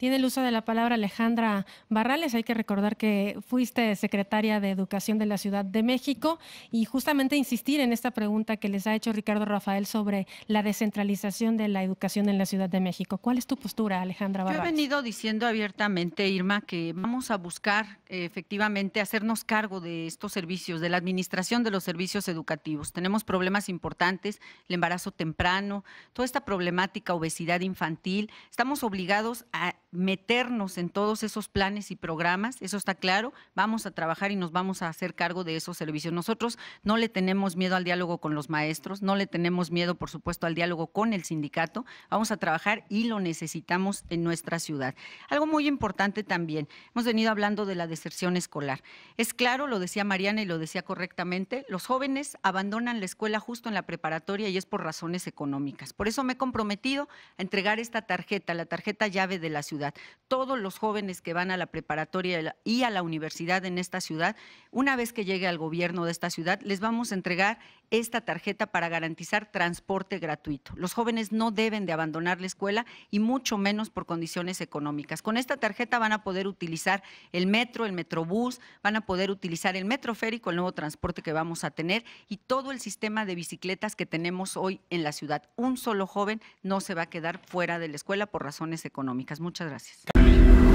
tiene el uso de la palabra Alejandra Barrales. Hay que recordar que fuiste secretaria de Educación de la Ciudad de México y justamente insistir en esta pregunta que les ha hecho Ricardo Rafael sobre la descentralización de la educación en la Ciudad de México. ¿Cuál es tu postura, Alejandra Barrales? Yo he venido diciendo abiertamente, Irma, que vamos a buscar eh, efectivamente hacernos cargo de estos servicios, de la administración de los servicios educativos. Tenemos problemas importantes, el embarazo temprano, toda esta problemática obesidad infantil. Estamos obligados a meternos en todos esos planes y programas, eso está claro, vamos a trabajar y nos vamos a hacer cargo de esos servicios. Nosotros no le tenemos miedo al diálogo con los maestros, no le tenemos miedo, por supuesto, al diálogo con el sindicato, vamos a trabajar y lo necesitamos en nuestra ciudad. Algo muy importante también, hemos venido hablando de la deserción escolar. Es claro, lo decía Mariana y lo decía correctamente, los jóvenes abandonan la escuela justo en la preparatoria y es por razones económicas. Por eso me he comprometido a entregar esta tarjeta, la tarjeta llave de la ciudad todos los jóvenes que van a la preparatoria y a la universidad en esta ciudad, una vez que llegue al gobierno de esta ciudad, les vamos a entregar esta tarjeta para garantizar transporte gratuito. Los jóvenes no deben de abandonar la escuela y mucho menos por condiciones económicas. Con esta tarjeta van a poder utilizar el metro, el metrobús, van a poder utilizar el metroférico, el nuevo transporte que vamos a tener y todo el sistema de bicicletas que tenemos hoy en la ciudad. Un solo joven no se va a quedar fuera de la escuela por razones económicas. Muchas gracias.